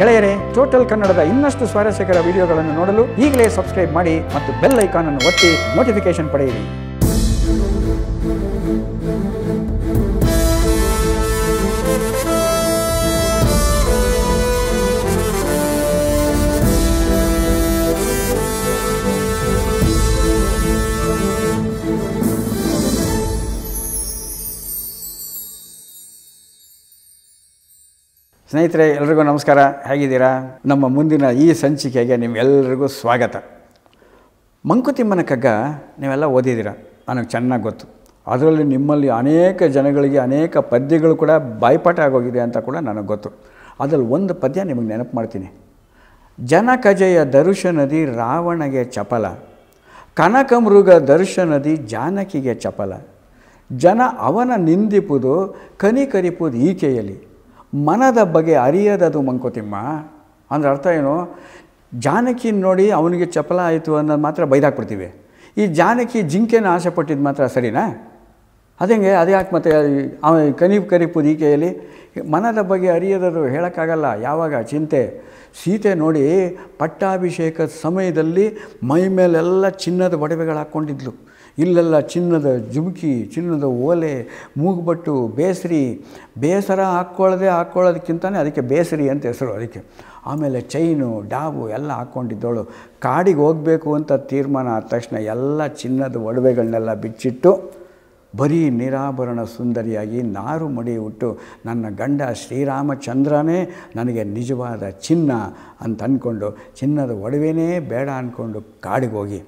ಗೆಳೆಯರೆ ಟೋಟಲ್ ಕನ್ನಡದ ಇನ್ನಷ್ಟು ಸ್ವಾರಸ್ಯಕರ ವಿಡಿಯೋಗಳನ್ನು ನೋಡಲು ಈಗಲೇ ಸಬ್ಸ್ಕ್ರೈಬ್ ಮಾಡಿ ಮತ್ತು ಬೆಲ್ ಐಕಾನ್ ಅನ್ನು ಒತ್ತಿ ನೋಟಿಫಿಕೇಶನ್ ಪಡೆಯಿರಿ ಸ್ನೇಹಿತರೆ ಎಲ್ರಿಗೂ ನಮಸ್ಕಾರ ಹೇಗಿದ್ದೀರಾ ನಮ್ಮ ಮುಂದಿನ ಈ ಸಂಚಿಕೆಗೆ ನಿಮ್ಮೆಲ್ಲರಿಗೂ ಸ್ವಾಗತ ಮಂಕುತಿಮ್ಮನ ಕಗ್ಗ ನೀವೆಲ್ಲ ಓದಿದ್ದೀರ ನನಗೆ ಚೆನ್ನಾಗಿ ಗೊತ್ತು ಅದರಲ್ಲಿ ನಿಮ್ಮಲ್ಲಿ ಅನೇಕ ಜನಗಳಿಗೆ ಅನೇಕ ಪದ್ಯಗಳು ಕೂಡ ಬಾಯ್ಪಾಟ ಆಗೋಗಿದೆ ಅಂತ ಕೂಡ ನನಗೆ ಗೊತ್ತು ಅದರಲ್ಲಿ ಒಂದು ಪದ್ಯ ನಿಮಗೆ ನೆನಪು ಮಾಡ್ತೀನಿ ದರುಶ ದರ್ಶನದಿ ರಾವಣಗೆ ಚಪಲ ಮೃಗ ದರ್ಶನದಿ ಜಾನಕಿಗೆ ಚಪಲ ಜನ ಅವನ ನಿಂದಿಪುದು ಕನಿಕರಿಪುದು ಈಕೆಯಲ್ಲಿ ಮನದ ಬಗ್ಗೆ ಅರಿಯದದು ಮಂಕೋತಿಮ್ಮ ಅಂದ್ರೆ ಅರ್ಥ ಏನು ಜಾನಕಿ ನೋಡಿ ಅವನಿಗೆ ಚಪಲ ಆಯಿತು ಅನ್ನೋದು ಮಾತ್ರ ಬೈದಾಕ್ಬಿಡ್ತೀವಿ ಈ ಜಾನಕಿ ಜಿಂಕೆನ ಆಸೆ ಪಟ್ಟಿದ್ದು ಮಾತ್ರ ಸರಿನಾ ಅದಂಗೆ ಅದೇ ಯಾಕೆ ಮತ್ತೆ ಕನಿ ಕರಿಪು ದೀಕೆಯಲ್ಲಿ ಮನದ ಬಗ್ಗೆ ಅರಿಯದದು ಹೇಳೋಕ್ಕಾಗಲ್ಲ ಯಾವಾಗ ಚಿಂತೆ ಸೀತೆ ನೋಡಿ ಪಟ್ಟಾಭಿಷೇಕದ ಸಮಯದಲ್ಲಿ ಮೈ ಮೇಲೆಲ್ಲ ಚಿನ್ನದ ಒಡವೆಗಳು ಹಾಕ್ಕೊಂಡಿದ್ಲು ಇಲ್ಲೆಲ್ಲ ಚಿನ್ನದ ಜುಮುಕಿ ಚಿನ್ನದ ಓಲೆ ಮೂಗುಬಟ್ಟು ಬೇಸರಿ ಬೇಸರ ಹಾಕ್ಕೊಳ್ಳದೆ ಹಾಕ್ಕೊಳ್ಳೋದಕ್ಕಿಂತಲೇ ಅದಕ್ಕೆ ಬೇಸರಿ ಅಂತ ಹೆಸರು ಅದಕ್ಕೆ ಆಮೇಲೆ ಚೈನು ಡಾಬು ಎಲ್ಲ ಹಾಕ್ಕೊಂಡಿದ್ದವಳು ಕಾಡಿಗೆ ಹೋಗಬೇಕು ಅಂತ ತೀರ್ಮಾನ ಆದ ತಕ್ಷಣ ಎಲ್ಲ ಚಿನ್ನದ ಒಡವೆಗಳನ್ನೆಲ್ಲ ಬಿಚ್ಚಿಟ್ಟು ಬರೀ ನಿರಾಭರಣ ಸುಂದರಿಯಾಗಿ ನಾರು ಮಡಿ ಉಟ್ಟು ನನ್ನ ಗಂಡ ಶ್ರೀರಾಮಚಂದ್ರನೇ ನನಗೆ ನಿಜವಾದ ಚಿನ್ನ ಅಂತ ಅಂದ್ಕೊಂಡು ಚಿನ್ನದ ಒಡವೆನೇ ಬೇಡ ಅಂದ್ಕೊಂಡು ಹೋಗಿ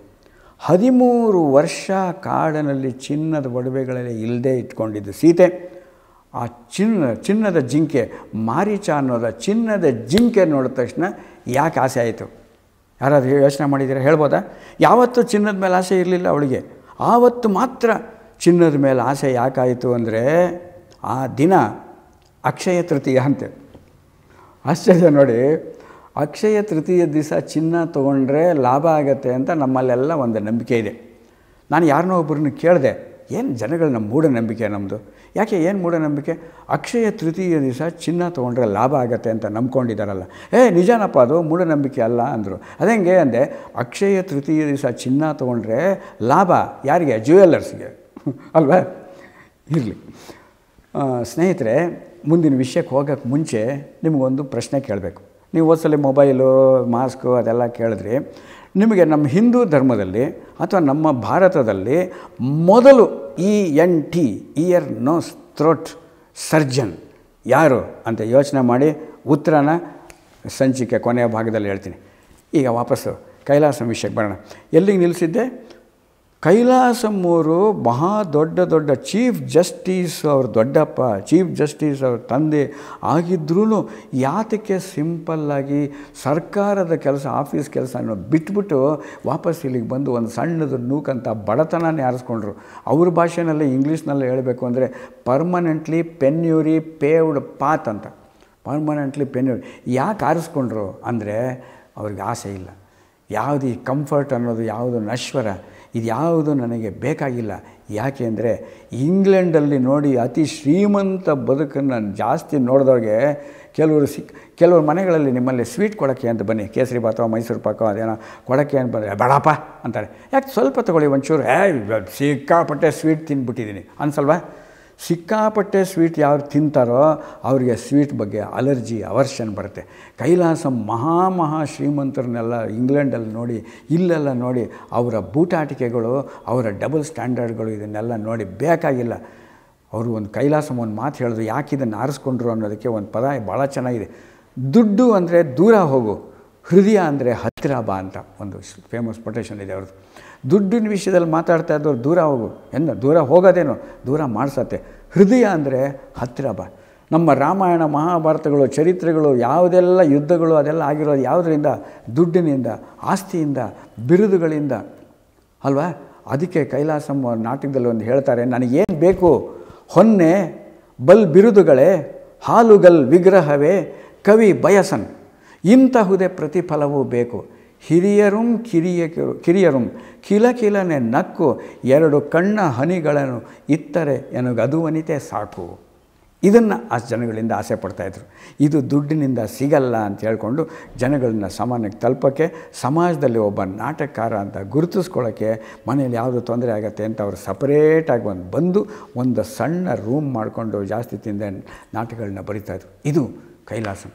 ಹದಿಮೂರು ವರ್ಷ ಕಾಡಿನಲ್ಲಿ ಚಿನ್ನದ ಒಡವೆಗಳಲ್ಲಿ ಇಲ್ಲದೆ ಇಟ್ಕೊಂಡಿದ್ದು ಸೀತೆ ಆ ಚಿನ್ನ ಚಿನ್ನದ ಜಿಂಕೆ ಮಾರೀಚ ಅನ್ನೋದ ಚಿನ್ನದ ಜಿಂಕೆ ನೋಡಿದ ತಕ್ಷಣ ಯಾಕೆ ಆಸೆ ಆಯಿತು ಯಾರಾದರೂ ಯೋಚನೆ ಮಾಡಿದ್ದೀರಾ ಹೇಳ್ಬೋದಾ ಯಾವತ್ತೂ ಚಿನ್ನದ ಮೇಲೆ ಆಸೆ ಇರಲಿಲ್ಲ ಅವಳಿಗೆ ಆವತ್ತು ಮಾತ್ರ ಚಿನ್ನದ ಮೇಲೆ ಆಸೆ ಯಾಕಾಯಿತು ಅಂದರೆ ಆ ದಿನ ಅಕ್ಷಯ ತೃತೀಯ ಅಂತೆ ಆಶ್ಚರ್ಯ ನೋಡಿ ಅಕ್ಷಯ ತೃತೀಯ ದಿವಸ ಚಿನ್ನ ತೊಗೊಂಡ್ರೆ ಲಾಭ ಆಗತ್ತೆ ಅಂತ ನಮ್ಮಲ್ಲೆಲ್ಲ ಒಂದು ನಂಬಿಕೆ ಇದೆ ನಾನು ಯಾರನ್ನೋ ಒಬ್ಬರನ್ನು ಕೇಳಿದೆ ಏನು ಜನಗಳು ನಮ್ಮ ಮೂಢನಂಬಿಕೆ ನಮ್ಮದು ಯಾಕೆ ಏನು ಮೂಢನಂಬಿಕೆ ಅಕ್ಷಯ ತೃತೀಯ ದಿವಸ ಚಿನ್ನ ತೊಗೊಂಡ್ರೆ ಲಾಭ ಆಗತ್ತೆ ಅಂತ ನಂಬ್ಕೊಂಡಿದ್ದಾರಲ್ಲ ಏ ನಿಜಾನಪ್ಪ ಅದು ಮೂಢನಂಬಿಕೆ ಅಲ್ಲ ಅಂದರು ಅದೇ ಅಂದೆ ಅಕ್ಷಯ ತೃತೀಯ ದಿವಸ ಚಿನ್ನ ತೊಗೊಂಡ್ರೆ ಲಾಭ ಯಾರಿಗೆ ಜ್ಯುವೆಲ್ಲರ್ಸ್ಗೆ ಅಲ್ವಾ ಇರಲಿ ಸ್ನೇಹಿತರೆ ಮುಂದಿನ ವಿಷಯಕ್ಕೆ ಹೋಗೋಕ್ಕೆ ಮುಂಚೆ ನಿಮಗೊಂದು ಪ್ರಶ್ನೆ ಕೇಳಬೇಕು ನೀವು ಓದ್ಸಲಿ ಮೊಬೈಲು ಮಾಸ್ಕು ಅದೆಲ್ಲ ಕೇಳಿದ್ರಿ ನಿಮಗೆ ನಮ್ಮ ಹಿಂದೂ ಧರ್ಮದಲ್ಲಿ ಅಥವಾ ನಮ್ಮ ಭಾರತದಲ್ಲಿ ಮೊದಲು E N T ear nose throat surgeon ಯಾರು ಅಂತ ಯೋಚನೆ ಮಾಡಿ ಉತ್ತರನ ಸಂಚಿಕೆ ಕೊನೆಯ ಭಾಗದಲ್ಲಿ ಹೇಳ್ತೀನಿ ಈಗ ವಾಪಸ್ಸು ಕೈಲಾಸ ವಿಷಯಕ್ಕೆ ಬರೋಣ ಎಲ್ಲಿಗೆ ನಿಲ್ಲಿಸಿದ್ದೆ ಮೂರು ಮಹಾ ದೊಡ್ಡ ದೊಡ್ಡ ಚೀಫ್ ಜಸ್ಟಿಸ್ ಅವ್ರ ದೊಡ್ಡಪ್ಪ ಚೀಫ್ ಜಸ್ಟಿಸ್ ಅವ್ರ ತಂದೆ ಆಗಿದ್ರೂ ಯಾತಕ್ಕೆ ಸಿಂಪಲ್ಲಾಗಿ ಸರ್ಕಾರದ ಕೆಲಸ ಆಫೀಸ್ ಕೆಲಸ ಅನ್ನೋ ಬಿಟ್ಬಿಟ್ಟು ವಾಪಸ್ ಇಲ್ಲಿಗೆ ಬಂದು ಒಂದು ಸಣ್ಣದ ನೂಕಂತ ಬಡತನನೇ ಆರಿಸ್ಕೊಂಡ್ರು ಅವ್ರ ಭಾಷೆನಲ್ಲಿ ಇಂಗ್ಲೀಷ್ನಲ್ಲಿ ಹೇಳಬೇಕು ಅಂದರೆ ಪರ್ಮನೆಂಟ್ಲಿ ಪೆನ್ಯೂರಿ ಪೇವ್ಡ್ ಪಾತ್ ಅಂತ ಪರ್ಮನೆಂಟ್ಲಿ ಪೆನ್ಯೂರಿ ಯಾಕೆ ಆರಿಸ್ಕೊಂಡ್ರು ಅಂದರೆ ಅವ್ರಿಗೆ ಆಸೆ ಇಲ್ಲ ಯಾವುದು ಈ ಕಂಫರ್ಟ್ ಅನ್ನೋದು ಯಾವುದು ನಶ್ವರ ಇದು ಯಾವುದು ನನಗೆ ಬೇಕಾಗಿಲ್ಲ ಯಾಕೆ ಅಂದರೆ ಇಂಗ್ಲೆಂಡಲ್ಲಿ ನೋಡಿ ಅತಿ ಶ್ರೀಮಂತ ಬದುಕನ್ನು ಜಾಸ್ತಿ ನೋಡಿದವ್ರಿಗೆ ಕೆಲವರು ಸಿಕ್ ಕೆಲವರು ಮನೆಗಳಲ್ಲಿ ನಿಮ್ಮಲ್ಲಿ ಸ್ವೀಟ್ ಕೊಡೋಕ್ಕೆ ಅಂತ ಬನ್ನಿ ಕೇಸರಿ ಭಾತೋ ಮೈಸೂರು ಪಾಕೋ ಅದೇನೋ ಕೊಡೋಕ್ಕೆ ಅಂತ ಬಂದರೆ ಬೇಡಪ್ಪ ಅಂತಾರೆ ಯಾಕೆ ಸ್ವಲ್ಪ ತೊಗೊಳ್ಳಿ ಒಂಚೂರು ಏ ಸಿಕ್ಕಾಪಟ್ಟೆ ಸ್ವೀಟ್ ತಿಂದ್ಬಿಟ್ಟಿದ್ದೀನಿ ಅನ್ಸಲ್ವಾ ಸಿಕ್ಕಾಪಟ್ಟೆ ಸ್ವೀಟ್ ಯಾರು ತಿಂತಾರೋ ಅವರಿಗೆ ಸ್ವೀಟ್ ಬಗ್ಗೆ ಅಲರ್ಜಿ ಅವರ್ಷನ್ ಬರುತ್ತೆ ಕೈಲಾಸ ಮಹಾ ಮಹಾ ಶ್ರೀಮಂತರನ್ನೆಲ್ಲ ಇಂಗ್ಲೆಂಡಲ್ಲಿ ನೋಡಿ ಇಲ್ಲೆಲ್ಲ ನೋಡಿ ಅವರ ಬೂಟಾಟಿಕೆಗಳು ಅವರ ಡಬಲ್ ಸ್ಟ್ಯಾಂಡರ್ಡ್ಗಳು ಇದನ್ನೆಲ್ಲ ನೋಡಿ ಬೇಕಾಗಿಲ್ಲ ಅವರು ಒಂದು ಕೈಲಾಸಂ ಒಂದು ಮಾತು ಹೇಳಿದ್ರು ಯಾಕೆ ಇದನ್ನು ಆರಿಸ್ಕೊಂಡ್ರು ಅನ್ನೋದಕ್ಕೆ ಒಂದು ಪದ ಭಾಳ ಚೆನ್ನಾಗಿದೆ ದುಡ್ಡು ಅಂದರೆ ದೂರ ಹೋಗು ಹೃದಯ ಅಂದರೆ ಹತ್ತಿರ ಬಾ ಅಂತ ಒಂದು ಫೇಮಸ್ ಪೊಟೇಷನ್ ಇದೆ ಅವ್ರದ್ದು ದುಡ್ಡಿನ ವಿಷಯದಲ್ಲಿ ಮಾತಾಡ್ತಾ ಇದ್ದವ್ರು ದೂರ ಹೋಗು ಎಂದ ದೂರ ಹೋಗೋದೇನು ದೂರ ಮಾಡಿಸತ್ತೆ ಹೃದಯ ಅಂದರೆ ಹತ್ತಿರ ಬಾ ನಮ್ಮ ರಾಮಾಯಣ ಮಹಾಭಾರತಗಳು ಚರಿತ್ರೆಗಳು ಯಾವುದೆಲ್ಲ ಯುದ್ಧಗಳು ಅದೆಲ್ಲ ಆಗಿರೋದು ಯಾವುದರಿಂದ ದುಡ್ಡಿನಿಂದ ಆಸ್ತಿಯಿಂದ ಬಿರುದುಗಳಿಂದ ಅಲ್ವಾ ಅದಕ್ಕೆ ಕೈಲಾಸಮ್ಮ ನಾಟಕದಲ್ಲಿ ಒಂದು ಹೇಳ್ತಾರೆ ನನಗೇನು ಬೇಕು ಹೊನ್ನೆ ಬಲ್ ಬಿರುದುಗಳೇ ಹಾಲುಗಲ್ ವಿಗ್ರಹವೇ ಕವಿ ಬಯಸನ್ ಇಂತಹುದೇ ಪ್ರತಿಫಲವೂ ಬೇಕು ಹಿರಿಯರು ಕಿರಿಯಕರು ಕಿರಿಯರು ಕಿಲ ಕಿಲನೆ ನಕ್ಕು ಎರಡು ಕಣ್ಣ ಹನಿಗಳನ್ನು ಇತ್ತರೆ ಅನಿತೆ ಸಾಕು ಇದನ್ನು ಆ ಜನಗಳಿಂದ ಆಸೆ ಪಡ್ತಾಯಿದ್ರು ಇದು ದುಡ್ಡಿನಿಂದ ಸಿಗಲ್ಲ ಅಂತ ಹೇಳ್ಕೊಂಡು ಜನಗಳನ್ನ ಸಮಾನಕ್ಕೆ ತಲುಪೋಕ್ಕೆ ಸಮಾಜದಲ್ಲಿ ಒಬ್ಬ ನಾಟಕಕಾರ ಅಂತ ಗುರುತಿಸ್ಕೊಳ್ಳೋಕ್ಕೆ ಮನೇಲಿ ಯಾವುದು ತೊಂದರೆ ಆಗುತ್ತೆ ಅಂತ ಅವರು ಸಪ್ರೇಟಾಗಿ ಒಂದು ಬಂದು ಒಂದು ಸಣ್ಣ ರೂಮ್ ಮಾಡಿಕೊಂಡು ಜಾಸ್ತಿ ತಿಂದ ನಾಟಕಗಳನ್ನ ಬರಿತಾಯಿದ್ರು ಇದು ಕೈಲಾಸ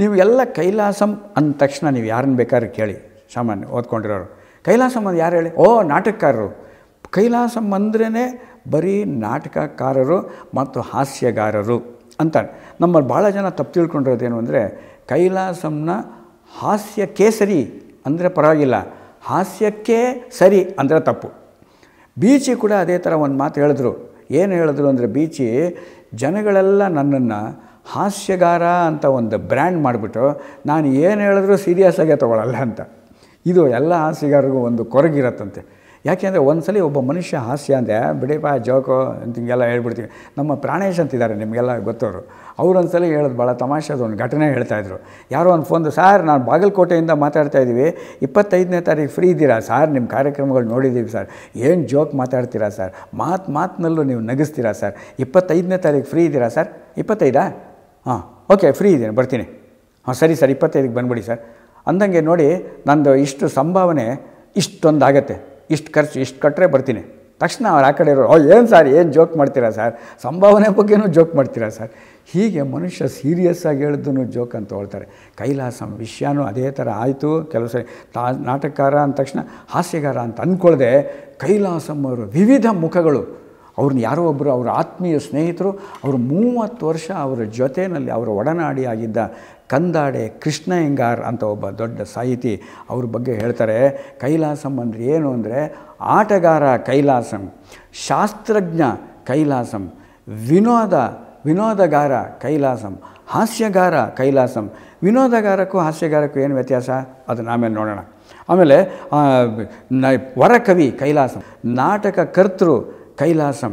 ನೀವು ಎಲ್ಲ ಕೈಲಾಸಂ ಅಂದ ತಕ್ಷಣ ನೀವು ಯಾರನ್ನ ಬೇಕಾದ್ರೂ ಕೇಳಿ ಸಾಮಾನ್ಯ ಓದ್ಕೊಂಡಿರೋರು ಕೈಲಾಸಂ ಅಂದ್ರೆ ಯಾರು ಹೇಳಿ ಓ ನಾಟಕಕಾರರು ಕೈಲಾಸಂ ಅಂದ್ರೇ ಬರೀ ನಾಟಕಕಾರರು ಮತ್ತು ಹಾಸ್ಯಗಾರರು ಅಂತ ನಮ್ಮ ಭಾಳ ಜನ ತಪ್ಪು ತಿಳ್ಕೊಂಡಿರೋದೇನು ಅಂದರೆ ಕೈಲಾಸಂನ ಹಾಸ್ಯಕ್ಕೆ ಸರಿ ಅಂದರೆ ಪರವಾಗಿಲ್ಲ ಹಾಸ್ಯಕ್ಕೆ ಸರಿ ಅಂದರೆ ತಪ್ಪು ಬೀಚಿ ಕೂಡ ಅದೇ ಥರ ಒಂದು ಮಾತು ಹೇಳಿದ್ರು ಏನು ಹೇಳಿದ್ರು ಅಂದರೆ ಬೀಚಿ ಜನಗಳೆಲ್ಲ ನನ್ನನ್ನು ಹಾಸ್ಯಗಾರ ಅಂತ ಒಂದು ಬ್ರ್ಯಾಂಡ್ ಮಾಡಿಬಿಟ್ಟು ನಾನು ಏನು ಹೇಳಿದ್ರು ಸೀರಿಯಸ್ ಆಗೇ ಅಂತ ಇದು ಎಲ್ಲ ಹಾಸ್ಯಗಾರಿಗೂ ಒಂದು ಕೊರಗಿರತ್ತಂತೆ ಯಾಕೆಂದರೆ ಒಂದು ಸಲ ಒಬ್ಬ ಮನುಷ್ಯ ಹಾಸ್ಯ ಅಂದರೆ ಬಿಡಿಪ ಜೋಕು ಅಂತ ಹಿಂಗೆಲ್ಲ ಹೇಳ್ಬಿಡ್ತೀವಿ ನಮ್ಮ ಪ್ರಾಣೇಶ್ ಅಂತಿದ್ದಾರೆ ನಿಮಗೆಲ್ಲ ಗೊತ್ತವರು ಅವ್ರು ಒಂದು ಸಲ ಹೇಳೋದು ಭಾಳ ತಮಾಷೆದು ಒಂದು ಘಟನೆ ಹೇಳ್ತಾಯಿದ್ರು ಯಾರೋ ಒಂದು ಫೋನ್ ಸಾರ್ ನಾನು ಬಾಗಲಕೋಟೆಯಿಂದ ಮಾತಾಡ್ತಾ ಇದ್ದೀವಿ ಇಪ್ಪತ್ತೈದನೇ ತಾರೀಕು ಫ್ರೀ ಇದ್ದೀರಾ ಸಾರ್ ನಿಮ್ಮ ಕಾರ್ಯಕ್ರಮಗಳು ನೋಡಿದ್ದೀವಿ ಸರ್ ಏನು ಜೋಕ್ ಮಾತಾಡ್ತೀರಾ ಸರ್ ಮಾತು ಮಾತಿನಲ್ಲೂ ನೀವು ನಗಿಸ್ತೀರಾ ಸರ್ ಇಪ್ಪತ್ತೈದನೇ ತಾರೀಕು ಫ್ರೀ ಇದ್ದೀರಾ ಸರ್ ಇಪ್ಪತ್ತೈದಾ ಹಾಂ ಓಕೆ ಫ್ರೀ ಇದ್ದೀನಿ ಬರ್ತೀನಿ ಹಾಂ ಸರಿ ಸರ್ ಇಪ್ಪತ್ತೈದಕ್ಕೆ ಬಂದ್ಬಿಡಿ ಸರ್ ಅಂದಂಗೆ ನೋಡಿ ನಂದು ಇಷ್ಟು ಸಂಭಾವನೆ ಇಷ್ಟೊಂದು ಆಗತ್ತೆ ಇಷ್ಟು ಖರ್ಚು ಇಷ್ಟು ಕಟ್ಟರೆ ಬರ್ತೀನಿ ತಕ್ಷಣ ಅವ್ರು ಆ ಕಡೆ ಇರೋರು ಏನು ಸರ್ ಏನು ಜೋಕ್ ಮಾಡ್ತೀರಾ ಸರ್ ಸಂಭಾವನೆ ಬಗ್ಗೆನೂ ಜೋಕ್ ಮಾಡ್ತೀರಾ ಸರ್ ಹೀಗೆ ಮನುಷ್ಯ ಸೀರಿಯಸ್ ಆಗಿ ಜೋಕ್ ಅಂತ ಹೇಳ್ತಾರೆ ಕೈಲಾಸ ವಿಷಯನೂ ಅದೇ ಥರ ಆಯಿತು ಕೆಲವು ಸರಿ ತಾ ನಾಟಕಕಾರ ಅಂದ ತಕ್ಷಣ ಹಾಸ್ಯಗಾರ ಅಂತ ಅಂದ್ಕೊಳ್ಳದೆ ಕೈಲಾಸಂ ಅವರು ವಿವಿಧ ಮುಖಗಳು ಅವ್ರನ್ನ ಯಾರೋ ಒಬ್ಬರು ಅವರ ಆತ್ಮೀಯ ಸ್ನೇಹಿತರು ಅವರು ಮೂವತ್ತು ವರ್ಷ ಅವರ ಜೊತೆಯಲ್ಲಿ ಅವರ ಒಡನಾಡಿಯಾಗಿದ್ದ ಕಂದಾಡೆ ಕೃಷ್ಣ ಹೆಂಗಾರ್ ಅಂತ ಒಬ್ಬ ದೊಡ್ಡ ಸಾಹಿತಿ ಅವ್ರ ಬಗ್ಗೆ ಹೇಳ್ತಾರೆ ಕೈಲಾಸಂ ಅಂದರೆ ಏನು ಅಂದರೆ ಆಟಗಾರ ಕೈಲಾಸಂ ಶಾಸ್ತ್ರಜ್ಞ ಕೈಲಾಸಂ ವಿನೋದ ವಿನೋದಗಾರ ಕೈಲಾಸಂ ಹಾಸ್ಯಗಾರ ಕೈಲಾಸಂ ವಿನೋದಗಾರಕ್ಕೂ ಹಾಸ್ಯಗಾರಕ್ಕೂ ಏನು ವ್ಯತ್ಯಾಸ ಅದನ್ನು ಆಮೇಲೆ ನೋಡೋಣ ಆಮೇಲೆ ನ ವರಕವಿ ಕೈಲಾಸಂ ನಾಟಕ ಕರ್ತೃ ಕೈಲಾಸಂ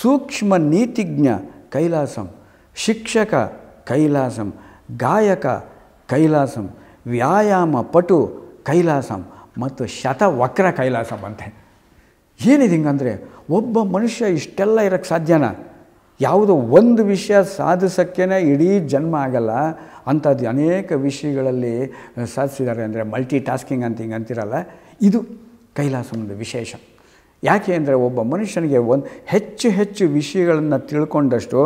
ಸೂಕ್ಷ್ಮ ನೀತಿಜ್ಞ ಕೈಲಾಸಂ ಶಿಕ್ಷಕ ಕೈಲಾಸಂ ಗಾಯಕ ಕೈಲಾಸಂ ವ್ಯಾಯಾಮ ಪಟು ಕೈಲಾಸಂ ಮತ್ತು ಶತವಕ್ರ ಕೈಲಾಸಂ ಅಂತೆ ಏನಿದೆ ಹಿಂಗಂದರೆ ಒಬ್ಬ ಮನುಷ್ಯ ಇಷ್ಟೆಲ್ಲ ಇರೋಕ್ಕೆ ಸಾಧ್ಯನಾ ಯಾವುದೋ ಒಂದು ವಿಷಯ ಸಾಧಿಸೋಕ್ಕೇ ಇಡೀ ಜನ್ಮ ಆಗಲ್ಲ ಅಂಥದ್ದು ಅನೇಕ ವಿಷಯಗಳಲ್ಲಿ ಸಾಧಿಸಿದ್ದಾರೆ ಅಂದರೆ ಮಲ್ಟಿ ಟಾಸ್ಕಿಂಗ್ ಅಂತ ಹಿಂಗೆ ಅಂತಿರಲ್ಲ ಇದು ಒಂದು ವಿಶೇಷ ಯಾಕೆ ಅಂದರೆ ಒಬ್ಬ ಮನುಷ್ಯನಿಗೆ ಒಂದು ಹೆಚ್ಚು ಹೆಚ್ಚು ವಿಷಯಗಳನ್ನು ತಿಳ್ಕೊಂಡಷ್ಟು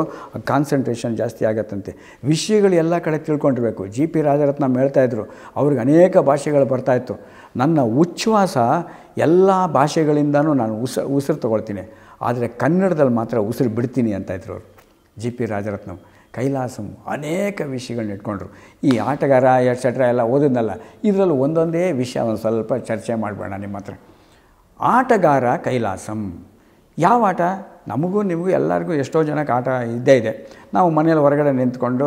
ಕಾನ್ಸಂಟ್ರೇಷನ್ ಜಾಸ್ತಿ ಆಗತ್ತಂತೆ ವಿಷಯಗಳು ಎಲ್ಲ ಕಡೆ ತಿಳ್ಕೊಂಡಿರಬೇಕು ಜಿ ಪಿ ರಾಜರತ್ನ ಹೇಳ್ತಾಯಿದ್ರು ಅವ್ರಿಗೆ ಅನೇಕ ಭಾಷೆಗಳು ಬರ್ತಾಯಿತ್ತು ನನ್ನ ಉಚ್ಛ್ವಾಸ ಎಲ್ಲ ಭಾಷೆಗಳಿಂದನೂ ನಾನು ಉಸ ಉಸಿರು ತೊಗೊಳ್ತೀನಿ ಆದರೆ ಕನ್ನಡದಲ್ಲಿ ಮಾತ್ರ ಉಸಿರು ಬಿಡ್ತೀನಿ ಅಂತ ಇದ್ರು ಅವರು ಜಿ ಪಿ ರಾಜರತ್ನಂ ಕೈಲಾಸಂ ಅನೇಕ ವಿಷಯಗಳನ್ನ ಇಟ್ಕೊಂಡ್ರು ಈ ಆಟಗಾರ ಎಟ್ಸೆಟ್ರಾ ಎಲ್ಲ ಓದಿದ್ನಲ್ಲ ಇದರಲ್ಲಿ ಒಂದೊಂದೇ ವಿಷಯ ಒಂದು ಸ್ವಲ್ಪ ಚರ್ಚೆ ಮಾಡಬೇಡ ನಿಮ್ಮ ಹತ್ರ ಆಟಗಾರ ಕೈಲಾಸಂ ಯಾವ ಆಟ ನಮಗೂ ನಿಮಗೂ ಎಲ್ಲರಿಗೂ ಎಷ್ಟೋ ಜನಕ್ಕೆ ಆಟ ಇದ್ದೇ ಇದೆ ನಾವು ಮನೇಲಿ ಹೊರಗಡೆ ನಿಂತ್ಕೊಂಡು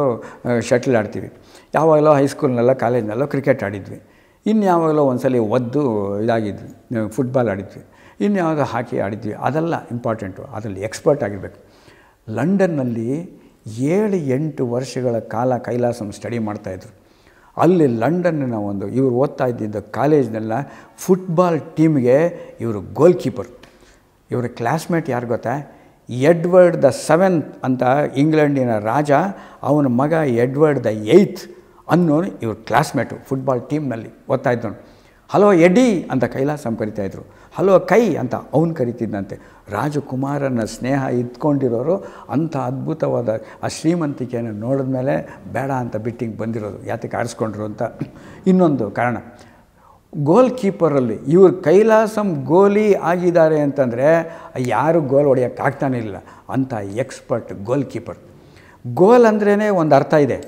ಶಟ್ಲ್ ಆಡ್ತೀವಿ ಯಾವಾಗಲೋ ಹೈಸ್ಕೂಲ್ನಲ್ಲೋ ಕಾಲೇಜ್ನಲ್ಲೋ ಕ್ರಿಕೆಟ್ ಆಡಿದ್ವಿ ಇನ್ಯಾವಾಗಲೋ ಒಂದು ಸಲ ಒದ್ದು ಇದಾಗಿದ್ವಿ ಫುಟ್ಬಾಲ್ ಆಡಿದ್ವಿ ಇನ್ಯಾವಾಗ ಹಾಕಿ ಆಡಿದ್ವಿ ಅದೆಲ್ಲ ಇಂಪಾರ್ಟೆಂಟು ಅದರಲ್ಲಿ ಎಕ್ಸ್ಪರ್ಟ್ ಆಗಿರಬೇಕು ಲಂಡನ್ನಲ್ಲಿ ಏಳು ಎಂಟು ವರ್ಷಗಳ ಕಾಲ ಕೈಲಾಸಂ ಸ್ಟಡಿ ಮಾಡ್ತಾಯಿದ್ರು ಅಲ್ಲಿ ಲಂಡನ್ನಿನ ಒಂದು ಇವರು ಓದ್ತಾ ಇದ್ದಿದ್ದ ಕಾಲೇಜ್ನೆಲ್ಲ ಫುಟ್ಬಾಲ್ ಟೀಮ್ಗೆ ಇವರು ಗೋಲ್ ಕೀಪರ್ ಇವರ ಕ್ಲಾಸ್ಮೇಟ್ ಯಾರು ಗೊತ್ತಾ ಎಡ್ವರ್ಡ್ ದ ಸೆವೆಂತ್ ಅಂತ ಇಂಗ್ಲೆಂಡಿನ ರಾಜ ಅವನ ಮಗ ಎಡ್ವರ್ಡ್ ದ ಏಯ್ತ್ ಅನ್ನೋನು ಇವ್ರ ಕ್ಲಾಸ್ಮೇಟು ಫುಟ್ಬಾಲ್ ಟೀಮ್ನಲ್ಲಿ ಓದ್ತಾ ಇದ್ದವನು ಹಲೋ ಎಡಿ ಅಂತ ಕೈಲಾಸಂ ಕರಿತಾಯಿದ್ರು ಹಲೋ ಕೈ ಅಂತ ಅವನು ಕರಿತಿದ್ದಂತೆ ರಾಜಕುಮಾರನ ಸ್ನೇಹ ಇದ್ಕೊಂಡಿರೋರು ಅಂಥ ಅದ್ಭುತವಾದ ಆ ಶ್ರೀಮಂತಿಕೆಯನ್ನು ನೋಡಿದ ಮೇಲೆ ಬೇಡ ಅಂತ ಬಿಟ್ಟಿಂಗ್ ಬಂದಿರೋದು ಯಾತಕ್ಕೆ ಆಡಿಸ್ಕೊಂಡ್ರು ಅಂತ ಇನ್ನೊಂದು ಕಾರಣ ಗೋಲ್ ಕೀಪರಲ್ಲಿ ಇವರು ಕೈಲಾಸಂ ಗೋಲಿ ಆಗಿದ್ದಾರೆ ಅಂತಂದರೆ ಯಾರು ಗೋಲ್ ಹೊಡೆಯೋಕ್ಕಾಗ್ತಾನೆ ಇಲ್ಲ ಅಂಥ ಎಕ್ಸ್ಪರ್ಟ್ ಗೋಲ್ ಕೀಪರ್ ಗೋಲ್ ಅಂದ್ರೇ ಒಂದು ಅರ್ಥ ಇದೆ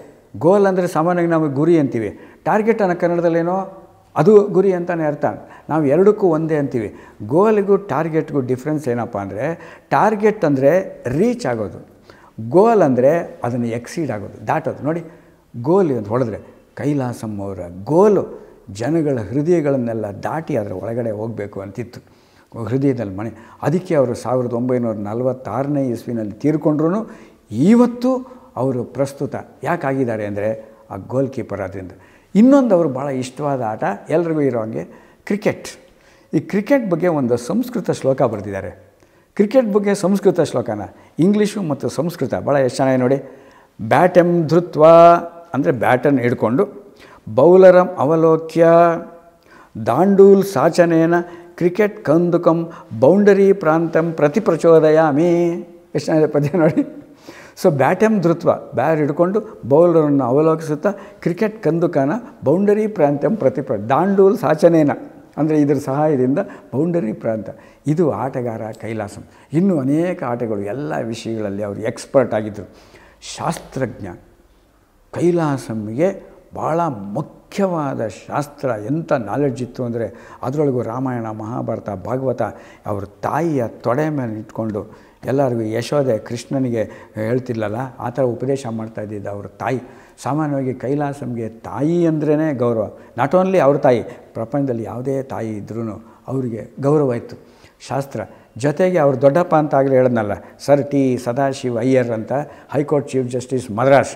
ಗೋಲ್ ಅಂದರೆ ಸಾಮಾನ್ಯವಾಗಿ ನಾವು ಗುರಿ ಅಂತೀವಿ ಟಾರ್ಗೆಟ್ ಅನ್ನೋ ಕನ್ನಡದಲ್ಲೇನೋ ಅದು ಗುರಿ ಅಂತಲೇ ಅರ್ಥ ನಾವು ಎರಡಕ್ಕೂ ಒಂದೇ ಅಂತೀವಿ ಗೋಲಿಗೂ ಟಾರ್ಗೆಟ್ಗೂ ಡಿಫ್ರೆನ್ಸ್ ಏನಪ್ಪ ಅಂದರೆ ಟಾರ್ಗೆಟ್ ಅಂದರೆ ರೀಚ್ ಆಗೋದು ಗೋಲ್ ಅಂದರೆ ಅದನ್ನು ಎಕ್ಸೀಡ್ ಆಗೋದು ದಾಟೋದು ನೋಡಿ ಗೋಲ್ ಅಂತ ಹೊಡೆದ್ರೆ ಕೈಲಾಸಮ್ಮ ಅವರ ಗೋಲು ಜನಗಳ ಹೃದಯಗಳನ್ನೆಲ್ಲ ದಾಟಿ ಅದರ ಒಳಗಡೆ ಹೋಗಬೇಕು ಅಂತಿತ್ತು ಹೃದಯದಲ್ಲಿ ಮನೆ ಅದಕ್ಕೆ ಅವರು ಸಾವಿರದ ಒಂಬೈನೂರ ನಲವತ್ತಾರನೇ ಇಸ್ವಿನಲ್ಲಿ ತೀರ್ಕೊಂಡ್ರೂ ಇವತ್ತು ಅವರು ಪ್ರಸ್ತುತ ಯಾಕಾಗಿದ್ದಾರೆ ಅಂದರೆ ಆ ಗೋಲ್ ಕೀಪರ್ ಆದ್ದರಿಂದ ಇನ್ನೊಂದು ಅವರು ಭಾಳ ಇಷ್ಟವಾದ ಆಟ ಎಲ್ರಿಗೂ ಇರೋ ಹಾಗೆ ಕ್ರಿಕೆಟ್ ಈ ಕ್ರಿಕೆಟ್ ಬಗ್ಗೆ ಒಂದು ಸಂಸ್ಕೃತ ಶ್ಲೋಕ ಬರೆದಿದ್ದಾರೆ ಕ್ರಿಕೆಟ್ ಬಗ್ಗೆ ಸಂಸ್ಕೃತ ಶ್ಲೋಕನ ಇಂಗ್ಲೀಷು ಮತ್ತು ಸಂಸ್ಕೃತ ಭಾಳ ಎಷ್ಟು ಚೆನ್ನಾಗಿ ನೋಡಿ ಬ್ಯಾಟ್ ಎಂ ಧೃತ್ವ ಅಂದರೆ ಬ್ಯಾಟನ್ನು ಹಿಡ್ಕೊಂಡು ಬೌಲರಂ ಅವಲೋಕ್ಯ ದಾಂಡೂಲ್ ಸಾಚನೇನ ಕ್ರಿಕೆಟ್ ಕಂದುಕಂ ಬೌಂಡರಿ ಪ್ರಾಂತಂ ಪ್ರತಿ ಪ್ರಚೋದಯಾಮಿ ಎಷ್ಟು ಚೆನ್ನಾಗಿದೆ ಪದ್ಯ ನೋಡಿ ಸೊ ಬ್ಯಾಟಮ್ ಧೃತ್ವ ಬ್ಯಾರ್ ಹಿಡ್ಕೊಂಡು ಬೌಲರನ್ನು ಅವಲೋಕಿಸುತ್ತಾ ಕ್ರಿಕೆಟ್ ಕಂದುಕನ ಬೌಂಡರಿ ಪ್ರಾಂತ್ಯಂ ಪ್ರತಿಪ ದಾಂಡೂಲ್ ಸಾಚನೇನ ಅಂದರೆ ಇದರ ಸಹಾಯದಿಂದ ಬೌಂಡರಿ ಪ್ರಾಂತ ಇದು ಆಟಗಾರ ಕೈಲಾಸಂ ಇನ್ನೂ ಅನೇಕ ಆಟಗಳು ಎಲ್ಲ ವಿಷಯಗಳಲ್ಲಿ ಅವರು ಎಕ್ಸ್ಪರ್ಟ್ ಆಗಿದ್ದರು ಶಾಸ್ತ್ರಜ್ಞ ಕೈಲಾಸಂಗೆ ಭಾಳ ಮುಖ್ಯ ಮುಖ್ಯವಾದ ಶಾಸ್ತ್ರ ಎಂಥ ನಾಲೆಡ್ಜ್ ಇತ್ತು ಅಂದರೆ ಅದರೊಳಗೂ ರಾಮಾಯಣ ಮಹಾಭಾರತ ಭಾಗವತ ಅವ್ರ ತಾಯಿಯ ತೊಡೆ ಮೇಲೆ ಇಟ್ಕೊಂಡು ಎಲ್ಲರಿಗೂ ಯಶೋದೆ ಕೃಷ್ಣನಿಗೆ ಹೇಳ್ತಿಲ್ಲಲ್ಲ ಆ ಥರ ಉಪದೇಶ ಮಾಡ್ತಾ ಇದ್ದಿದ್ದ ಅವ್ರ ತಾಯಿ ಸಾಮಾನ್ಯವಾಗಿ ಕೈಲಾಸಂಗೆ ತಾಯಿ ಅಂದ್ರೇ ಗೌರವ ನಾಟ್ ಓನ್ಲಿ ಅವ್ರ ತಾಯಿ ಪ್ರಪಂಚದಲ್ಲಿ ಯಾವುದೇ ತಾಯಿ ಇದ್ರೂ ಅವರಿಗೆ ಗೌರವ ಇತ್ತು ಶಾಸ್ತ್ರ ಜೊತೆಗೆ ಅವ್ರು ದೊಡ್ಡಪ್ಪ ಅಂತ ಆಗಲಿ ಹೇಳಿದ್ನಲ್ಲ ಸರ್ ಟಿ ಸದಾಶಿವ ಅಯ್ಯರ್ ಅಂತ ಹೈಕೋರ್ಟ್ ಚೀಫ್ ಜಸ್ಟಿಸ್ ಮದ್ರಾಸ್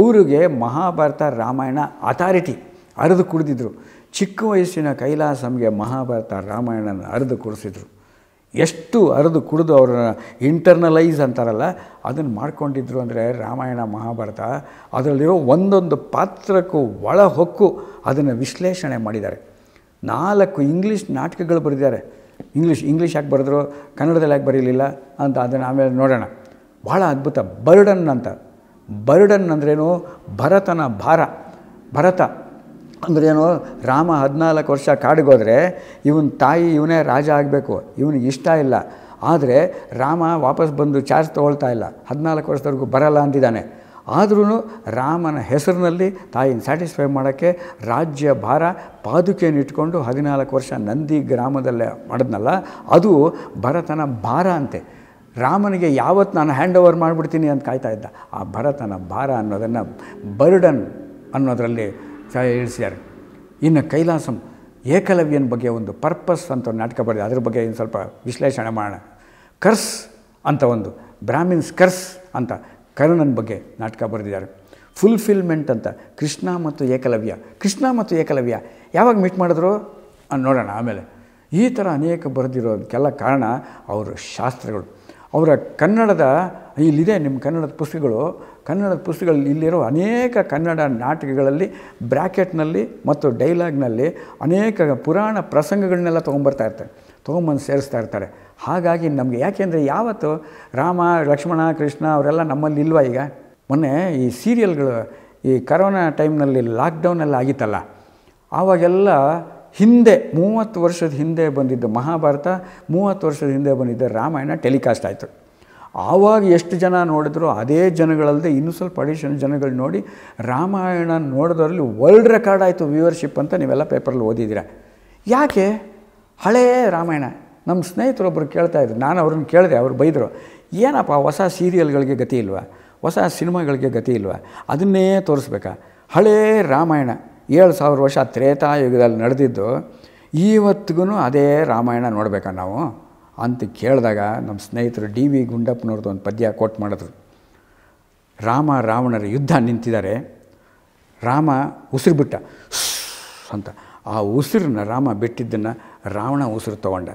ಅವರಿಗೆ ಮಹಾಭಾರತ ರಾಮಾಯಣ ಅಥಾರಿಟಿ ಅರೆದು ಕುಡಿದಿದ್ದರು ಚಿಕ್ಕ ವಯಸ್ಸಿನ ಕೈಲಾಸಂಗೆ ಮಹಾಭಾರತ ರಾಮಾಯಣನ ಅರೆದು ಕುಡಿಸಿದರು ಎಷ್ಟು ಅರೆದು ಕುಡಿದು ಅವರ ಇಂಟರ್ನಲೈಸ್ ಅಂತಾರಲ್ಲ ಅದನ್ನು ಮಾಡ್ಕೊಂಡಿದ್ರು ಅಂದರೆ ರಾಮಾಯಣ ಮಹಾಭಾರತ ಅದರಲ್ಲಿರೋ ಒಂದೊಂದು ಪಾತ್ರಕ್ಕೂ ಒಳ ಹೊಕ್ಕು ಅದನ್ನು ವಿಶ್ಲೇಷಣೆ ಮಾಡಿದ್ದಾರೆ ನಾಲ್ಕು ಇಂಗ್ಲೀಷ್ ನಾಟಕಗಳು ಬರೆದಿದ್ದಾರೆ ಇಂಗ್ಲೀಷ್ ಇಂಗ್ಲೀಷ್ ಯಾಕೆ ಬರೆದ್ರು ಕನ್ನಡದಲ್ಲಿ ಯಾಕೆ ಬರೀಲಿಲ್ಲ ಅಂತ ಅದನ್ನು ಆಮೇಲೆ ನೋಡೋಣ ಭಾಳ ಅದ್ಭುತ ಬರ್ಡನ್ ಅಂತ ಬರ್ಡನ್ ಅಂದ್ರೇನು ಭರತನ ಭಾರ ಭರತ ಅಂದ್ರೇನು ರಾಮ ಹದಿನಾಲ್ಕು ವರ್ಷ ಕಾಡಿಗೋದ್ರೆ ಇವನ ತಾಯಿ ಇವನೇ ರಾಜ ಆಗಬೇಕು ಇವನಿಗೆ ಇಷ್ಟ ಇಲ್ಲ ಆದರೆ ರಾಮ ವಾಪಸ್ ಬಂದು ಚಾರ್ಜ್ ತೊಗೊಳ್ತಾ ಇಲ್ಲ ಹದಿನಾಲ್ಕು ವರ್ಷದವರೆಗೂ ಬರಲ್ಲ ಅಂತಿದ್ದಾನೆ ಆದ್ರೂ ರಾಮನ ಹೆಸರಿನಲ್ಲಿ ತಾಯಿನ ಸ್ಯಾಟಿಸ್ಫೈ ಮಾಡೋಕ್ಕೆ ರಾಜ್ಯ ಭಾರ ಪಾದುಕೆಯನ್ನು ಇಟ್ಕೊಂಡು ಹದಿನಾಲ್ಕು ವರ್ಷ ನಂದಿ ಗ್ರಾಮದಲ್ಲೇ ಮಾಡಿದ್ನಲ್ಲ ಅದು ಭರತನ ಭಾರ ಅಂತೆ ರಾಮನಿಗೆ ಯಾವತ್ತು ನಾನು ಹ್ಯಾಂಡ್ ಓವರ್ ಮಾಡಿಬಿಡ್ತೀನಿ ಅಂತ ಕಾಯ್ತಾ ಇದ್ದ ಆ ಭರತನ ಭಾರ ಅನ್ನೋದನ್ನು ಬರ್ಡನ್ ಅನ್ನೋದರಲ್ಲಿ ಇಳಿಸಿದ್ದಾರೆ ಇನ್ನು ಕೈಲಾಸಂ ಏಕಲವ್ಯನ ಬಗ್ಗೆ ಒಂದು ಪರ್ಪಸ್ ಅಂತ ಒಂದು ನಾಟಕ ಬರೆದಿದೆ ಅದ್ರ ಬಗ್ಗೆ ಇನ್ನು ಸ್ವಲ್ಪ ವಿಶ್ಲೇಷಣೆ ಮಾಡೋಣ ಕರ್ಸ್ ಅಂತ ಒಂದು ಬ್ರಾಹ್ಮಿನ್ಸ್ ಕರ್ಸ್ ಅಂತ ಕರ್ಣನ ಬಗ್ಗೆ ನಾಟಕ ಬರೆದಿದ್ದಾರೆ ಫುಲ್ಫಿಲ್ಮೆಂಟ್ ಅಂತ ಕೃಷ್ಣ ಮತ್ತು ಏಕಲವ್ಯ ಕೃಷ್ಣ ಮತ್ತು ಏಕಲವ್ಯ ಯಾವಾಗ ಮೀಟ್ ಮಾಡಿದ್ರು ನೋಡೋಣ ಆಮೇಲೆ ಈ ಥರ ಅನೇಕ ಬರೆದಿರೋದಕ್ಕೆಲ್ಲ ಕಾರಣ ಅವರು ಶಾಸ್ತ್ರಗಳು ಅವರ ಕನ್ನಡದ ಇಲ್ಲಿದೆ ನಿಮ್ಮ ಕನ್ನಡದ ಪುಸ್ತಕಗಳು ಕನ್ನಡದ ಪುಸ್ತಕಗಳಲ್ಲಿ ಇಲ್ಲಿರೋ ಅನೇಕ ಕನ್ನಡ ನಾಟಕಗಳಲ್ಲಿ ಬ್ರ್ಯಾಕೆಟ್ನಲ್ಲಿ ಮತ್ತು ಡೈಲಾಗ್ನಲ್ಲಿ ಅನೇಕ ಪುರಾಣ ಪ್ರಸಂಗಗಳನ್ನೆಲ್ಲ ತೊಗೊಂಬರ್ತಾ ಇರ್ತಾರೆ ತೊಗೊಂಬಂದು ಸೇರಿಸ್ತಾ ಇರ್ತಾರೆ ಹಾಗಾಗಿ ನಮಗೆ ಯಾಕೆಂದರೆ ಯಾವತ್ತು ರಾಮ ಲಕ್ಷ್ಮಣ ಕೃಷ್ಣ ಅವರೆಲ್ಲ ನಮ್ಮಲ್ಲಿ ಇಲ್ವಾ ಈಗ ಮೊನ್ನೆ ಈ ಸೀರಿಯಲ್ಗಳು ಈ ಕರೋನಾ ಟೈಮ್ನಲ್ಲಿ ಲಾಕ್ಡೌನೆಲ್ಲ ಆಗಿತ್ತಲ್ಲ ಆವಾಗೆಲ್ಲ ಹಿಂದೆ ಮೂವತ್ತು ವರ್ಷದ ಹಿಂದೆ ಬಂದಿದ್ದ ಮಹಾಭಾರತ ಮೂವತ್ತು ವರ್ಷದ ಹಿಂದೆ ಬಂದಿದ್ದ ರಾಮಾಯಣ ಟೆಲಿಕಾಸ್ಟ್ ಆಯಿತು ಆವಾಗ ಎಷ್ಟು ಜನ ನೋಡಿದ್ರು ಅದೇ ಜನಗಳಲ್ಲದೆ ಇನ್ನೂ ಸ್ವಲ್ಪ ಅಡಿಷನ್ ಜನಗಳು ನೋಡಿ ರಾಮಾಯಣ ನೋಡಿದ್ರಲ್ಲಿ ವರ್ಲ್ಡ್ ರೆಕಾರ್ಡ್ ಆಯಿತು ವ್ಯೂವರ್ಶಿಪ್ ಅಂತ ನೀವೆಲ್ಲ ಪೇಪರಲ್ಲಿ ಓದಿದ್ದೀರ ಯಾಕೆ ಹಳೇ ರಾಮಾಯಣ ನಮ್ಮ ಸ್ನೇಹಿತರೊಬ್ಬರು ಇದ್ದರು ನಾನು ಅವ್ರನ್ನ ಕೇಳಿದೆ ಅವ್ರು ಬೈದರು ಏನಪ್ಪ ಹೊಸ ಸೀರಿಯಲ್ಗಳಿಗೆ ಗತಿ ಇಲ್ವಾ ಹೊಸ ಸಿನಿಮಾಗಳಿಗೆ ಗತಿ ಇಲ್ವಾ ಅದನ್ನೇ ತೋರಿಸ್ಬೇಕಾ ಹಳೇ ರಾಮಾಯಣ ಏಳು ಸಾವಿರ ವರ್ಷ ತ್ರೇತಾಯುಗದಲ್ಲಿ ನಡೆದಿದ್ದು ಈವತ್ತಿಗೂ ಅದೇ ರಾಮಾಯಣ ನೋಡಬೇಕಾ ನಾವು ಅಂತ ಕೇಳಿದಾಗ ನಮ್ಮ ಸ್ನೇಹಿತರು ಡಿ ವಿ ಗುಂಡಪ್ಪನವ್ರದ್ದು ಒಂದು ಪದ್ಯ ಕೋಟ್ ಮಾಡಿದ್ರು ರಾಮ ರಾವಣರ ಯುದ್ಧ ನಿಂತಿದ್ದಾರೆ ರಾಮ ಉಸಿರು ಬಿಟ್ಟ ಅಂತ ಆ ಉಸಿರನ್ನ ರಾಮ ಬಿಟ್ಟಿದ್ದನ್ನು ರಾವಣ ಉಸಿರು ತಗೊಂಡ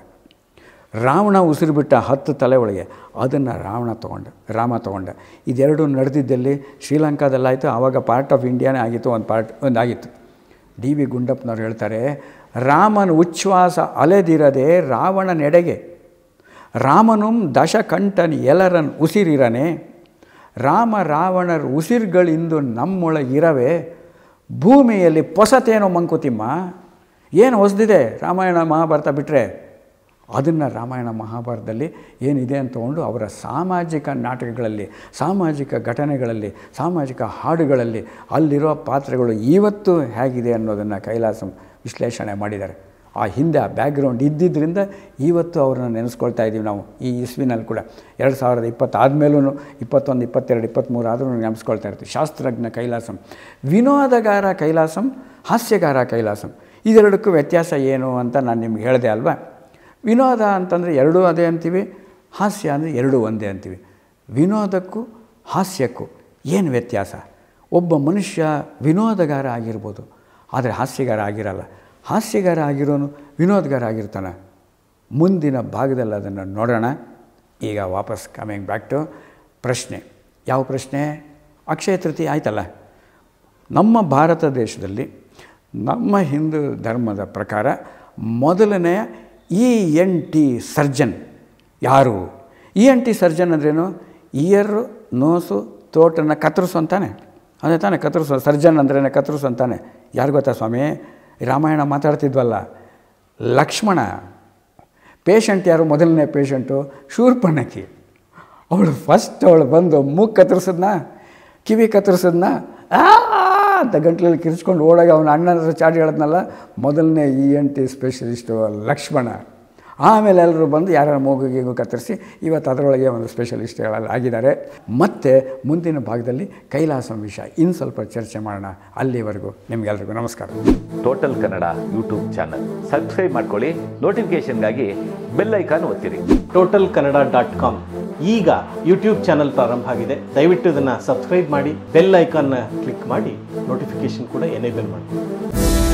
ರಾವಣ ಉಸಿರು ಬಿಟ್ಟ ಹತ್ತು ತಲೆ ಒಳಗೆ ಅದನ್ನು ರಾವಣ ತೊಗೊಂಡ ರಾಮ ತೊಗೊಂಡ ಇದೆರಡು ನಡೆದಿದ್ದಲ್ಲಿ ಶ್ರೀಲಂಕಾದಲ್ಲಾಯಿತು ಆವಾಗ ಪಾರ್ಟ್ ಆಫ್ ಇಂಡಿಯಾನೇ ಆಗಿತ್ತು ಒಂದು ಪಾರ್ಟ್ ಒಂದಾಗಿತ್ತು ಡಿ ವಿ ಗುಂಡಪ್ಪನವ್ರು ಹೇಳ್ತಾರೆ ರಾಮನ ಉಚ್ಛ್ವಾಸ ಅಲೆದಿರದೆ ರಾವಣ ನೆಡೆಗೆ ರಾಮನು ದಶಕಂಠನ್ ಎಲರನ್ ಉಸಿರಿರನೆ ರಾಮ ರಾವಣರ ಉಸಿರುಗಳಿಂದು ಇರವೆ ಭೂಮಿಯಲ್ಲಿ ಪೊಸತೇನೋ ಮಂಕುತಿಮ್ಮ ಏನು ಹೊಸದಿದೆ ರಾಮಾಯಣ ಮಹಾಭಾರತ ಬಿಟ್ಟರೆ ಅದನ್ನು ರಾಮಾಯಣ ಮಹಾಭಾರತದಲ್ಲಿ ಏನಿದೆ ಅಂತ ತಗೊಂಡು ಅವರ ಸಾಮಾಜಿಕ ನಾಟಕಗಳಲ್ಲಿ ಸಾಮಾಜಿಕ ಘಟನೆಗಳಲ್ಲಿ ಸಾಮಾಜಿಕ ಹಾಡುಗಳಲ್ಲಿ ಅಲ್ಲಿರೋ ಪಾತ್ರಗಳು ಇವತ್ತು ಹೇಗಿದೆ ಅನ್ನೋದನ್ನು ಕೈಲಾಸ ವಿಶ್ಲೇಷಣೆ ಮಾಡಿದ್ದಾರೆ ಆ ಹಿಂದೆ ಆ ಬ್ಯಾಕ್ಗ್ರೌಂಡ್ ಇದ್ದಿದ್ದರಿಂದ ಇವತ್ತು ಅವ್ರನ್ನ ನೆನೆಸ್ಕೊಳ್ತಾ ಇದ್ದೀವಿ ನಾವು ಈ ಇಸ್ವಿನಲ್ಲಿ ಕೂಡ ಎರಡು ಸಾವಿರದ ಇಪ್ಪತ್ತಾದ ಇಪ್ಪತ್ತೊಂದು ಇಪ್ಪತ್ತೆರಡು ಇಪ್ಪತ್ತ್ಮೂರು ಆದರೂ ನೆನೆಸ್ಕೊಳ್ತಾ ಇರ್ತೀವಿ ಶಾಸ್ತ್ರಜ್ಞ ಕೈಲಾಸಂ ವಿನೋದಗಾರ ಕೈಲಾಸಂ ಹಾಸ್ಯಗಾರ ಕೈಲಾಸಂ ಇದೆರಡಕ್ಕೂ ವ್ಯತ್ಯಾಸ ಏನು ಅಂತ ನಾನು ನಿಮ್ಗೆ ಹೇಳಿದೆ ಅಲ್ವಾ ವಿನೋದ ಅಂತಂದರೆ ಎರಡೂ ಅದೇ ಅಂತೀವಿ ಹಾಸ್ಯ ಅಂದರೆ ಎರಡೂ ಒಂದೇ ಅಂತೀವಿ ವಿನೋದಕ್ಕೂ ಹಾಸ್ಯಕ್ಕೂ ಏನು ವ್ಯತ್ಯಾಸ ಒಬ್ಬ ಮನುಷ್ಯ ವಿನೋದಗಾರ ಆಗಿರ್ಬೋದು ಆದರೆ ಹಾಸ್ಯಗಾರ ಆಗಿರಲ್ಲ ಹಾಸ್ಯಗಾರ ಆಗಿರೋನು ವಿನೋದಗಾರ ಆಗಿರ್ತಾನೆ ಮುಂದಿನ ಭಾಗದಲ್ಲಿ ಅದನ್ನು ನೋಡೋಣ ಈಗ ವಾಪಸ್ ಕಮಿಂಗ್ ಬ್ಯಾಕ್ ಟು ಪ್ರಶ್ನೆ ಯಾವ ಪ್ರಶ್ನೆ ಅಕ್ಷಯ ತೃತೀಯ ಆಯ್ತಲ್ಲ ನಮ್ಮ ಭಾರತ ದೇಶದಲ್ಲಿ ನಮ್ಮ ಹಿಂದೂ ಧರ್ಮದ ಪ್ರಕಾರ ಮೊದಲನೆಯ ಇ ಎನ್ ಟಿ ಸರ್ಜನ್ ಯಾರು ಇ ಎನ್ ಟಿ ಸರ್ಜನ್ ಅಂದ್ರೇನು ಇಯರು ನೋಸು ತೋಟನ್ನು ಕತ್ತರಿಸು ಅಂತಾನೆ ಅದೇ ತಾನೆ ಕತ್ತರಿಸೋ ಸರ್ಜನ್ ಅಂದ್ರೇ ಕತ್ತರಿಸು ಅಂತಾನೆ ಯಾರು ಗೊತ್ತಾ ಸ್ವಾಮಿ ರಾಮಾಯಣ ಮಾತಾಡ್ತಿದ್ವಲ್ಲ ಲಕ್ಷ್ಮಣ ಪೇಷಂಟ್ ಯಾರು ಮೊದಲನೇ ಪೇಷಂಟು ಶೂರ್ಪಣಕಿ ಅವಳು ಫಸ್ಟ್ ಅವಳು ಬಂದು ಮೂಗು ಕತ್ತರಿಸಿದ್ನ ಕಿವಿ ಕತ್ತರಿಸಿದ್ನ ಆ ಅಂತ ಗಂಟ್ಲಲ್ಲಿ ಕಿರಿಸ್ಕೊಂಡು ಓಡಾಗಿ ಅವನ ಅಣ್ಣನ ಹತ್ರ ಚಾಟಿ ಹೇಳಿದ್ನಲ್ಲ ಮೊದಲನೇ E N T specialist Lakshmana ಆಮೇಲೆ ಎಲ್ಲರೂ ಬಂದು ಯಾರ ಮೂಗಿಗೂ ಕತ್ತರಿಸಿ ಇವತ್ತು ಅದರೊಳಗೆ ಒಂದು ಸ್ಪೆಷಲಿಸ್ಟ್ಗಳಲ್ಲಿ ಆಗಿದ್ದಾರೆ ಮತ್ತು ಮುಂದಿನ ಭಾಗದಲ್ಲಿ ಕೈಲಾಸ ವಿಷಯ ಇನ್ನು ಸ್ವಲ್ಪ ಚರ್ಚೆ ಮಾಡೋಣ ಅಲ್ಲಿವರೆಗೂ ನಿಮಗೆಲ್ರಿಗೂ ನಮಸ್ಕಾರ total Kannada YouTube channel subscribe ಮಾಡ್ಕೊಳ್ಳಿ ನೋಟಿಫಿಕೇಶನ್ಗಾಗಿ ಬೆಲ್ ಐಕಾನ್ ಒತ್ತಿರಿ ಟೋಟಲ್ ಕನ್ನಡ ಡಾಟ್ ಕಾಮ್ ಈಗ ಯೂಟ್ಯೂಬ್ ಚಾನಲ್ ಪ್ರಾರಂಭ ಆಗಿದೆ ದಯವಿಟ್ಟು ಇದನ್ನು ಸಬ್ಸ್ಕ್ರೈಬ್ ಮಾಡಿ ಬೆಲ್ ಐಕಾನ್ನ ಕ್ಲಿಕ್ ಮಾಡಿ ನೋಟಿಫಿಕೇಶನ್ ಕೂಡ ಎನೇಬಲ್ ಮಾಡಿ